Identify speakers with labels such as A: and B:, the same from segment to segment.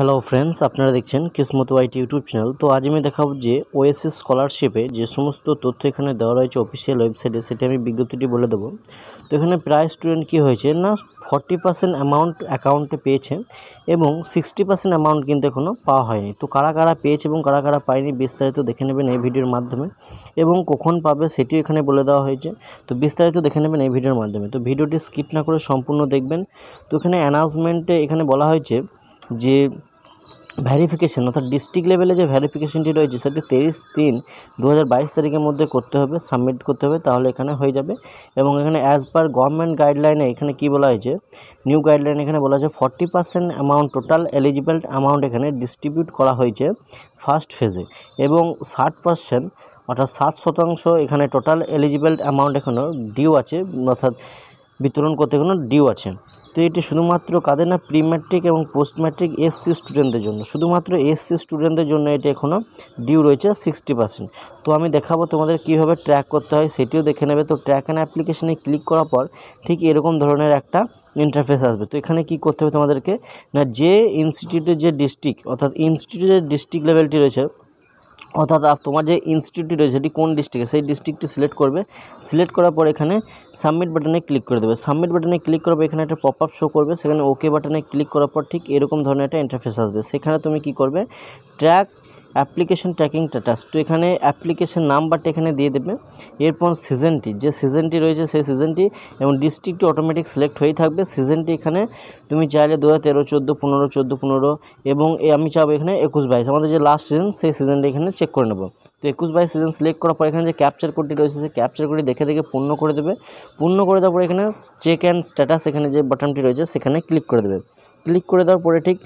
A: hello friends আপনারা দেখছেন কিসমত ওয়াইটি YouTube channel তো আজ আমি দেখাবো যে ওএসএস স্কলারশিপে যে সমস্ত তথ্য এখানে দেওয়া রয়েছে অফিসিয়াল ওয়েবসাইটে সেটি আমি বিজ্ঞপ্তিটি বলে দেবো তো এখানে প্রায় স্টুডেন্ট কী হয়েছে না ফর্টি পার্সেন্ট অ্যামাউন্ট অ্যাকাউন্টে পেয়েছে এবং সিক্সটি পার্সেন্ট অ্যামাউন্ট কিন্তু এখনও পাওয়া হয়নি তো কারা কারা পেয়েছে এবং কারা কারা পায়নি বিস্তারিত দেখে নেবেন এই ভিডিওর মাধ্যমে এবং কখন পাবে সেটিও এখানে বলে দেওয়া হয়েছে তো বিস্তারিত দেখে নেবেন এই ভিডিওর মাধ্যমে তো ভিডিওটি স্কিপ না করে সম্পূর্ণ দেখবেন তো এখানে অ্যানাউন্সমেন্টে এখানে বলা হয়েছে যে ভ্যারিফিকেশান অর্থাৎ ডিস্ট্রিক্ট লেভেলে যে ভ্যারিফিকেশানটি রয়েছে সেটি তেইশ তিন দু তারিখের মধ্যে করতে হবে সাবমিট করতে হবে তাহলে এখানে হয়ে যাবে এবং এখানে অ্যাজ পার গভর্নমেন্ট গাইডলাইনে এখানে কি বলা হয়েছে নিউ গাইডলাইন এখানে বলা হয়েছে forty percent amount total eligible amount এখানে ডিস্ট্রিবিউট করা হয়েছে ফার্স্ট ফেজে এবং ষাট পার্সেন্ট অর্থাৎ সাত শতাংশ এখানে টোটাল এলিজিবল অ্যামাউন্ট এখনও ডিউ আছে অর্থাৎ বিতরণ করতে এখনও ডিউ আছে তো এটি শুধুমাত্র কাদের না প্রি ম্যাট্রিক এবং পোস্ট ম্যাট্রিক এসসি স্টুডেন্টদের জন্য শুধুমাত্র এসসি স্টুডেন্টদের জন্য এটি এখনও ডিউ রয়েছে সিক্সটি পার্সেন্ট তো আমি দেখাবো তোমাদের কীভাবে ট্র্যাক করতে হয় সেটিও দেখে নেবে তো ট্র্যাক অ্যান্ড অ্যাপ্লিকেশনে ক্লিক করার পর ঠিক এরকম ধরনের একটা ইন্টারফেস আসবে তো এখানে কি করতে হবে তোমাদেরকে না যে ইনস্টিটিউটের যে ডিস্ট্রিক্ট অর্থাৎ ইনস্টিটিউটের ডিস্ট্রিক্ট লেভেলটি রয়েছে অর্থাৎ তোমার যে ইনস্টিটিউট রয়েছে সেটি কোন ডিস্ট্রিক্টে সেই ডিস্ট্রিক্টটি সিলেক্ট করবে সিলেক্ট করার পর এখানে সাবমিট বাটনে ক্লিক করে দেবে সাবমিট বাটনে ক্লিক করার পর এখানে একটা পপ আপ শো করবে সেখানে ওকে বাটনে ক্লিক করার পর ঠিক এরকম ধরনের একটা ইন্টারফেস আসবে সেখানে তুমি কি করবে ট্র্যাক অ্যাপ্লিকেশন ট্র্যাকিং স্ট্যাটাস তো এখানে অ্যাপ্লিকেশন নাম্বারটা এখানে দিয়ে দেবে এরপর সিজনটি যে সিজনটি রয়েছে সেই সিজনটি এবং ডিস্ট্রিক্টটি অটোমেটিক সিলেক্ট হয়ে থাকবে সিজনটি এখানে তুমি চাইলে দু হাজার তেরো চোদ্দো পনেরো চোদ্দো পনেরো এবং আমি চাবো এখানে একুশ বাইশ আমাদের যে লাস্ট সিজন সেই সিজনটি এখানে চেক করে নেবো তো একুশ বাইশ সিজন সিলেক্ট করার পর এখানে যে ক্যাপচার কোডটি রয়েছে সেই ক্যাপচার কোডটি দেখে দেখে পূর্ণ করে দেবে পূর্ণ করে দেওয়ার পর এখানে চেক অ্যান্ড স্ট্যাটাস এখানে যে বাটনটি রয়েছে সেখানে ক্লিক করে দেবে ক্লিক করে দেওয়ার পরে ঠিক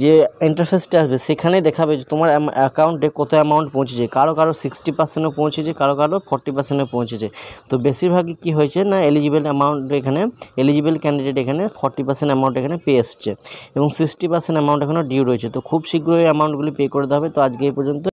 A: যে ইন্টারফেসটি আসবে সেখানেই দেখাবে যে তোমার অ্যাকাউন্টে কত অ্যামাউন্ট পৌঁছেছে কারো কারো সিক্সটি পার্সেন্টও পৌঁছেছে কারো কারো ফর্টি পার্সেন্টও পৌঁছেছে তো বেশিরভাগই কী হয়েছে না এলিজিবল অ্যামাউন্ট এখানে এলিজিবল ক্যান্ডিডেট এখানে ফর্টি পার্সেন্ট অ্যামাউন্ট এখানে পেয়ে এসছে এবং সিক্সটি পার্সেন্ট অ্যামাউন্ট এখনও ডিউ রয়েছে তো খুব শীঘ্রই অ্যামাউন্টগুলি পে করে দেওয়া হবে তো আজকে এই পর্যন্ত